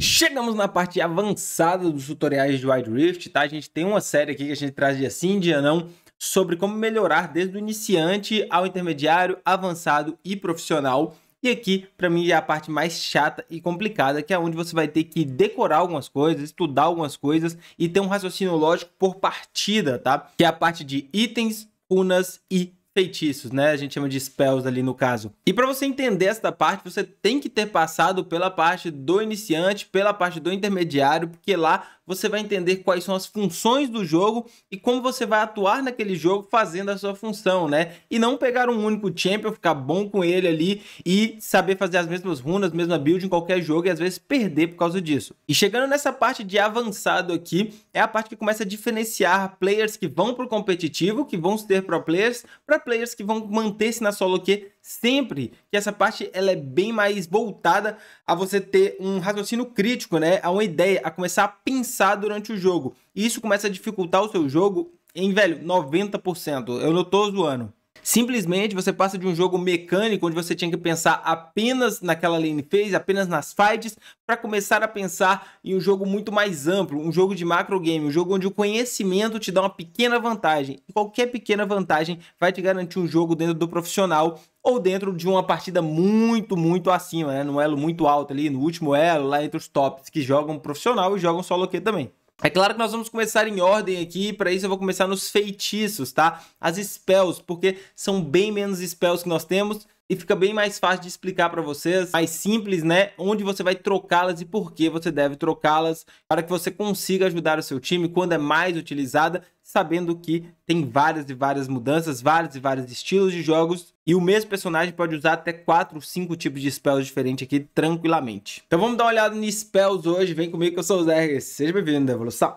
Chegamos na parte avançada dos tutoriais de Wide Rift, tá? A gente tem uma série aqui que a gente traz de sim, dia não, sobre como melhorar desde o iniciante ao intermediário, avançado e profissional. E aqui, para mim, é a parte mais chata e complicada, que é onde você vai ter que decorar algumas coisas, estudar algumas coisas e ter um raciocínio lógico por partida, tá? Que é a parte de itens, runas e feitiços, né? A gente chama de spells ali no caso. E para você entender esta parte, você tem que ter passado pela parte do iniciante, pela parte do intermediário, porque lá você vai entender quais são as funções do jogo e como você vai atuar naquele jogo fazendo a sua função, né? E não pegar um único champion, ficar bom com ele ali e saber fazer as mesmas runas, mesma build em qualquer jogo e às vezes perder por causa disso. E chegando nessa parte de avançado aqui, é a parte que começa a diferenciar players que vão pro competitivo, que vão ser pro players, para players que vão manter-se na solo que sempre que essa parte ela é bem mais voltada a você ter um raciocínio crítico, né? A uma ideia, a começar a pensar durante o jogo. E isso começa a dificultar o seu jogo em, velho, 90%. Eu não tô zoando. Simplesmente você passa de um jogo mecânico onde você tinha que pensar apenas naquela lane phase, apenas nas fights, para começar a pensar em um jogo muito mais amplo, um jogo de macro game, um jogo onde o conhecimento te dá uma pequena vantagem. E qualquer pequena vantagem vai te garantir um jogo dentro do profissional ou dentro de uma partida muito, muito acima, né? Num elo muito alto ali, no último elo, lá entre os tops que jogam profissional e jogam solo que também. É claro que nós vamos começar em ordem aqui, para isso eu vou começar nos feitiços, tá? As spells, porque são bem menos spells que nós temos, e fica bem mais fácil de explicar para vocês, mais simples, né? Onde você vai trocá-las e por que você deve trocá-las para que você consiga ajudar o seu time quando é mais utilizada, sabendo que tem várias e várias mudanças, vários e vários estilos de jogos e o mesmo personagem pode usar até 4, 5 tipos de spells diferentes aqui tranquilamente. Então vamos dar uma olhada em spells hoje, vem comigo que eu sou o Zerg, seja bem-vindo à evolução.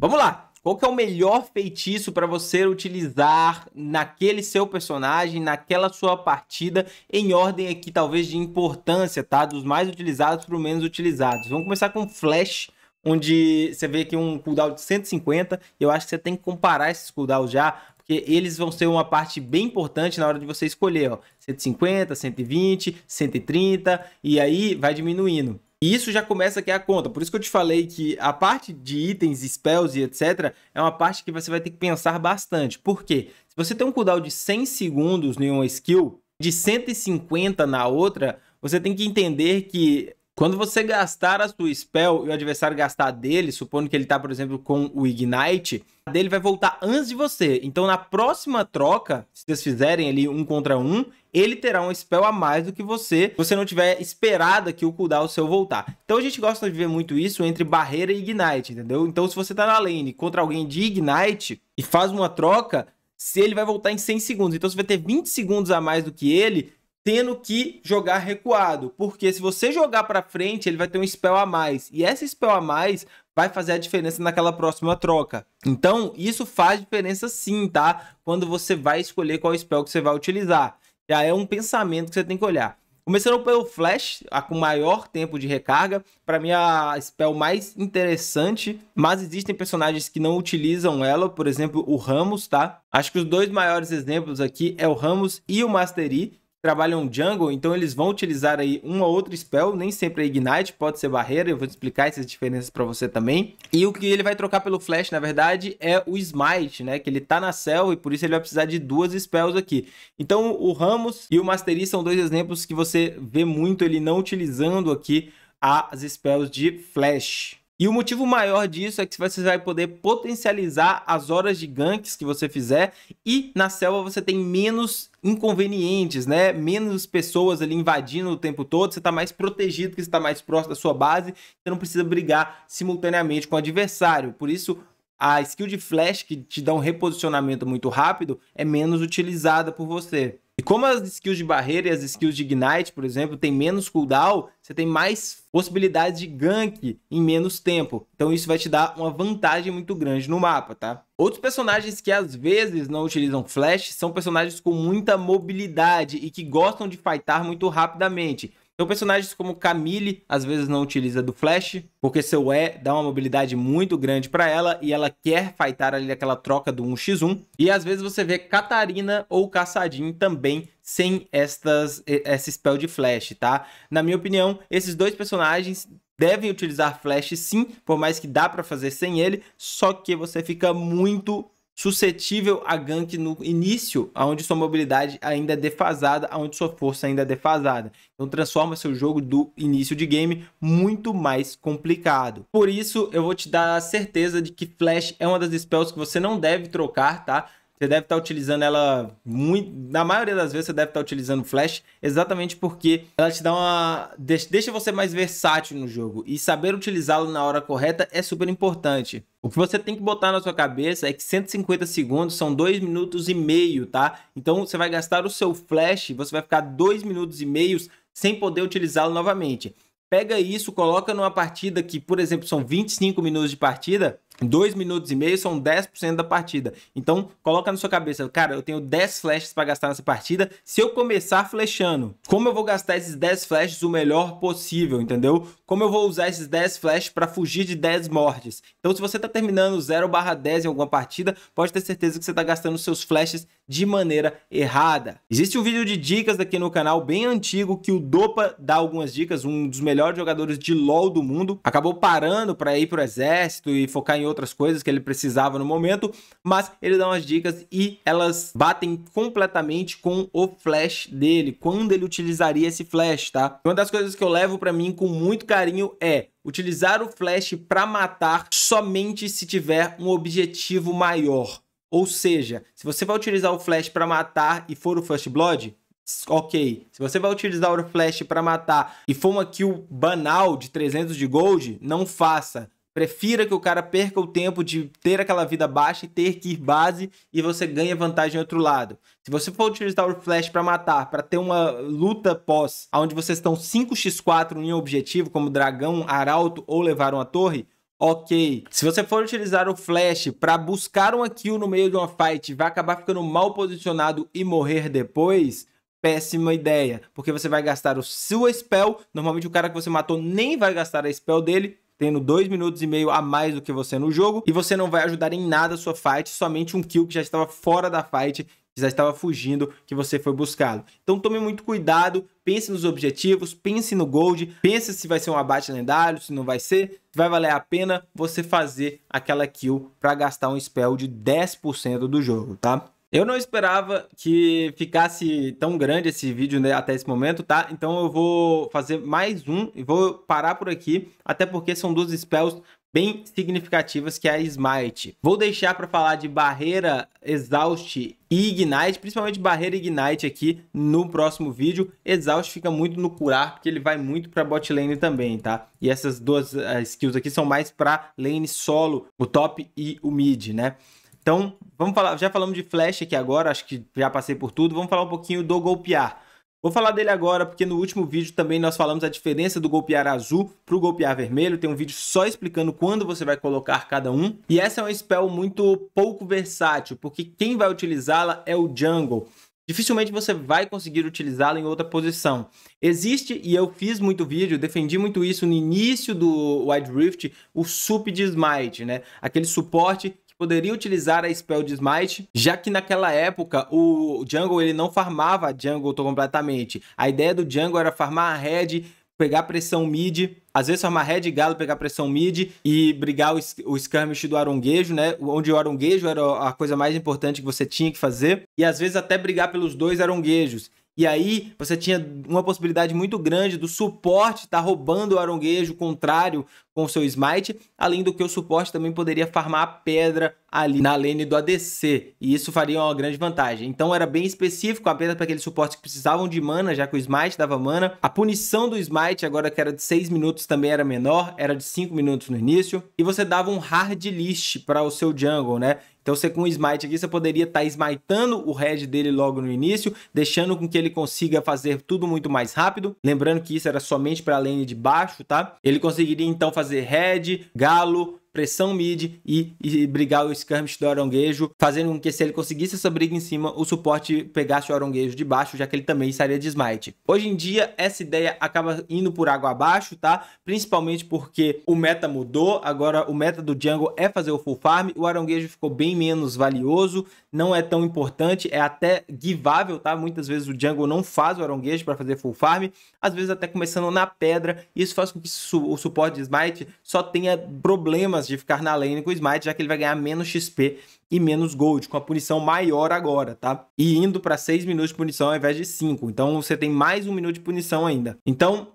Vamos lá! Qual que é o melhor feitiço para você utilizar naquele seu personagem, naquela sua partida, em ordem aqui talvez de importância, tá? Dos mais utilizados para os menos utilizados. Vamos começar com Flash, onde você vê aqui um cooldown de 150. Eu acho que você tem que comparar esses cooldowns já, porque eles vão ser uma parte bem importante na hora de você escolher, ó. 150, 120, 130, e aí vai diminuindo. E isso já começa aqui é a conta. Por isso que eu te falei que a parte de itens, spells e etc. é uma parte que você vai ter que pensar bastante. Por quê? Se você tem um cooldown de 100 segundos em uma skill, de 150 na outra, você tem que entender que quando você gastar a sua spell e o adversário gastar dele, supondo que ele tá, por exemplo, com o Ignite, dele vai voltar antes de você. Então, na próxima troca, se vocês fizerem ali um contra um, ele terá um spell a mais do que você, se você não tiver esperado que o cooldown seu voltar. Então, a gente gosta de ver muito isso entre barreira e Ignite, entendeu? Então, se você tá na lane contra alguém de Ignite e faz uma troca, se ele vai voltar em 100 segundos. Então você vai ter 20 segundos a mais do que ele tendo que jogar recuado, porque se você jogar para frente, ele vai ter um spell a mais, e essa spell a mais vai fazer a diferença naquela próxima troca. Então, isso faz diferença sim, tá? Quando você vai escolher qual spell que você vai utilizar. Já é um pensamento que você tem que olhar. Começando pelo Flash, a com maior tempo de recarga, para mim é a spell mais interessante, mas existem personagens que não utilizam ela, por exemplo, o Ramos, tá? Acho que os dois maiores exemplos aqui é o Ramos e o Mastery, trabalham jungle, então eles vão utilizar aí uma outra spell, nem sempre é Ignite, pode ser barreira, eu vou explicar essas diferenças para você também. E o que ele vai trocar pelo Flash, na verdade, é o Smite, né, que ele tá na cell e por isso ele vai precisar de duas spells aqui. Então o Ramos e o Mastery são dois exemplos que você vê muito ele não utilizando aqui as spells de Flash. E o motivo maior disso é que você vai poder potencializar as horas de ganks que você fizer e na selva você tem menos inconvenientes, né? Menos pessoas ali invadindo o tempo todo, você está mais protegido, que está mais próximo da sua base, você não precisa brigar simultaneamente com o adversário. Por isso, a skill de flash que te dá um reposicionamento muito rápido é menos utilizada por você. E como as skills de barreira e as skills de Ignite, por exemplo, tem menos cooldown, você tem mais possibilidade de gank em menos tempo. Então isso vai te dar uma vantagem muito grande no mapa, tá? Outros personagens que às vezes não utilizam flash são personagens com muita mobilidade e que gostam de fightar muito rapidamente. Então, personagens como Camille às vezes não utiliza do Flash, porque seu E dá uma mobilidade muito grande para ela e ela quer fightar ali aquela troca do 1x1. E às vezes você vê Catarina ou Caçadinho também sem estas, esse spell de Flash, tá? Na minha opinião, esses dois personagens devem utilizar Flash sim, por mais que dá para fazer sem ele, só que você fica muito suscetível a gank no início, onde sua mobilidade ainda é defasada, onde sua força ainda é defasada. Então transforma seu jogo do início de game muito mais complicado. Por isso, eu vou te dar a certeza de que Flash é uma das spells que você não deve trocar, tá? Você deve estar tá utilizando ela muito. Na maioria das vezes, você deve estar tá utilizando Flash, exatamente porque ela te dá uma. Deixa você mais versátil no jogo. E saber utilizá-lo na hora correta é super importante. O que você tem que botar na sua cabeça é que 150 segundos são 2 minutos e meio, tá? Então você vai gastar o seu flash, você vai ficar 2 minutos e meio sem poder utilizá-lo novamente. Pega isso, coloca numa partida que, por exemplo, são 25 minutos de partida, Dois minutos e meio são 10% da partida. Então, coloca na sua cabeça, cara, eu tenho 10 flashes para gastar nessa partida. Se eu começar flechando, como eu vou gastar esses 10 flashes o melhor possível, entendeu? Como eu vou usar esses 10 flashes para fugir de 10 mortes? Então, se você tá terminando 0/10 em alguma partida, pode ter certeza que você tá gastando seus flashes de maneira errada. Existe um vídeo de dicas aqui no canal bem antigo que o Dopa dá algumas dicas, um dos melhores jogadores de LoL do mundo, acabou parando para ir pro exército e focar em outras coisas que ele precisava no momento, mas ele dá umas dicas e elas batem completamente com o flash dele, quando ele utilizaria esse flash, tá? Uma das coisas que eu levo para mim com muito carinho é utilizar o flash para matar somente se tiver um objetivo maior. Ou seja, se você vai utilizar o flash para matar e for o first blood, Ok, se você vai utilizar o flash para matar e for uma kill banal de 300 de gold, não faça. Prefira que o cara perca o tempo de ter aquela vida baixa e ter que ir base e você ganha vantagem do outro lado. Se você for utilizar o flash para matar, para ter uma luta pós, onde vocês estão 5x4 em um objetivo, como dragão, arauto ou levar uma torre, ok. Se você for utilizar o flash para buscar uma kill no meio de uma fight, vai acabar ficando mal posicionado e morrer depois, péssima ideia, porque você vai gastar o seu spell, normalmente o cara que você matou nem vai gastar a spell dele, tendo dois minutos e meio a mais do que você no jogo, e você não vai ajudar em nada a sua fight, somente um kill que já estava fora da fight, que já estava fugindo, que você foi buscá-lo. Então tome muito cuidado, pense nos objetivos, pense no gold, pense se vai ser um abate lendário, se não vai ser, vai valer a pena você fazer aquela kill para gastar um spell de 10% do jogo, tá? Eu não esperava que ficasse tão grande esse vídeo né, até esse momento, tá? Então eu vou fazer mais um e vou parar por aqui, até porque são duas spells bem significativas que é a Smite. Vou deixar para falar de barreira, exaust e ignite, principalmente barreira e ignite aqui no próximo vídeo. Exaust fica muito no curar, porque ele vai muito para bot lane também, tá? E essas duas eh, skills aqui são mais para lane solo, o top e o mid, né? Então, vamos falar, já falamos de Flash aqui agora, acho que já passei por tudo. Vamos falar um pouquinho do golpear. Vou falar dele agora porque no último vídeo também nós falamos a diferença do golpear azul para o golpear vermelho. Tem um vídeo só explicando quando você vai colocar cada um. E essa é uma spell muito pouco versátil, porque quem vai utilizá-la é o jungle dificilmente você vai conseguir utilizá-lo em outra posição. Existe, e eu fiz muito vídeo, defendi muito isso no início do Wide Rift, o sup de Smite, né? Aquele suporte que poderia utilizar a spell de smite, já que naquela época o jungle ele não farmava jungle completamente. A ideia do jungle era farmar a red, pegar pressão mid às vezes formar Red Galo, pegar pressão mid e brigar o, o skirmish do aronguejo, né? Onde o aronguejo era a coisa mais importante que você tinha que fazer. E às vezes até brigar pelos dois aronguejos. E aí você tinha uma possibilidade muito grande do suporte estar tá roubando o aronguejo contrário com o seu smite, além do que o suporte também poderia farmar a pedra ali na lane do ADC, e isso faria uma grande vantagem. Então era bem específico, apenas para aqueles suportes que precisavam de mana, já que o Smite dava mana. A punição do Smite, agora que era de 6 minutos, também era menor, era de 5 minutos no início, e você dava um hard list para o seu jungle, né? Então você com o smite aqui, você poderia estar tá smitando o head dele logo no início, deixando com que ele consiga fazer tudo muito mais rápido. Lembrando que isso era somente para a lane de baixo, tá? Ele conseguiria então fazer head, galo, pressão mid e, e brigar o skirmish do aronguejo, fazendo com que se ele conseguisse essa briga em cima, o suporte pegasse o aronguejo de baixo, já que ele também estaria de smite. Hoje em dia, essa ideia acaba indo por água abaixo, tá? Principalmente porque o meta mudou, agora o meta do jungle é fazer o full farm, o aronguejo ficou bem menos valioso, não é tão importante, é até givável, tá? Muitas vezes o jungle não faz o aronguejo para fazer full farm, às vezes até começando na pedra, isso faz com que o suporte de smite só tenha problemas de ficar na lane com o Smite, já que ele vai ganhar menos XP e menos gold, com a punição maior agora, tá? E indo para 6 minutos de punição ao invés de 5. Então você tem mais um minuto de punição ainda. Então,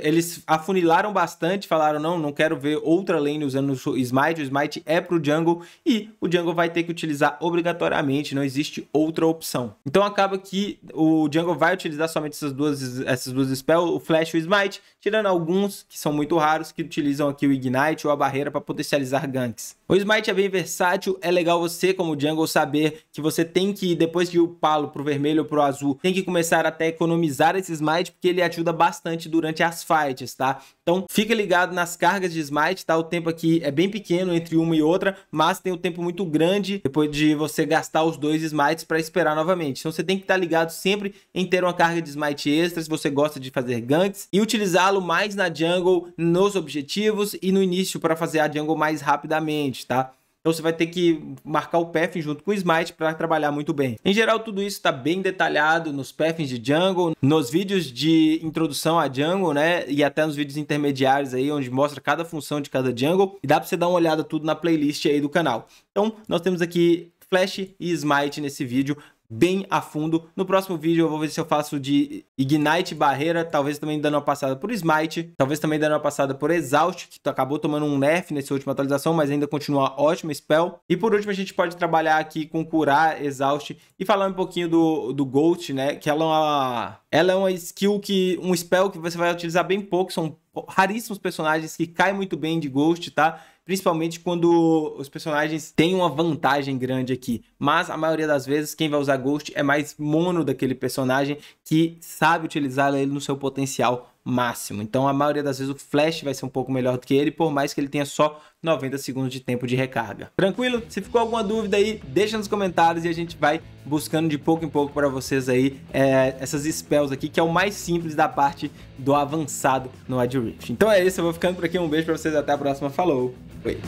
eles afunilaram bastante, falaram: não, não quero ver outra lane usando o Smite. O Smite é pro jungle e o jungle vai ter que utilizar obrigatoriamente, não existe outra opção. Então acaba que o jungle vai utilizar somente essas duas, essas duas spells, o Flash e o Smite, tirando alguns que são muito raros, que utilizam aqui o Ignite ou a barreira para potencializar ganks. O Smite é bem versátil, é legal você, como Jungle, saber que você tem que, depois de upá-lo pro vermelho ou pro azul, tem que começar até a economizar esse Smite, porque ele ajuda bastante durante as fights, tá? Então fica ligado nas cargas de smite, tá? O tempo aqui é bem pequeno entre uma e outra, mas tem um tempo muito grande depois de você gastar os dois smites para esperar novamente. Então você tem que estar tá ligado sempre em ter uma carga de smite extra se você gosta de fazer ganks e utilizá-lo mais na jungle, nos objetivos e no início para fazer a jungle mais rapidamente, tá? Então você vai ter que marcar o path junto com o Smite para trabalhar muito bem. Em geral, tudo isso está bem detalhado nos paths de Django, nos vídeos de introdução a Django, né? E até nos vídeos intermediários aí, onde mostra cada função de cada Django. E dá para você dar uma olhada tudo na playlist aí do canal. Então, nós temos aqui Flash e Smite nesse vídeo bem a fundo. No próximo vídeo eu vou ver se eu faço de Ignite Barreira, talvez também dando uma passada por Smite, talvez também dando uma passada por Exaust, que acabou tomando um nerf nessa última atualização, mas ainda continua ótimo spell. E por último a gente pode trabalhar aqui com Curar, Exaust e falar um pouquinho do, do Ghost, né, que ela é uma ela é uma skill que. um spell que você vai utilizar bem pouco. São raríssimos personagens que caem muito bem de Ghost, tá? Principalmente quando os personagens têm uma vantagem grande aqui. Mas a maioria das vezes, quem vai usar Ghost é mais mono daquele personagem que sabe utilizar ele no seu potencial máximo. Então, a maioria das vezes o flash vai ser um pouco melhor do que ele, por mais que ele tenha só 90 segundos de tempo de recarga. Tranquilo? Se ficou alguma dúvida aí, deixa nos comentários e a gente vai buscando de pouco em pouco para vocês aí é, essas spells aqui, que é o mais simples da parte do avançado no Ad Rift. Então é isso, eu vou ficando por aqui. Um beijo para vocês, até a próxima. Falou! Oi.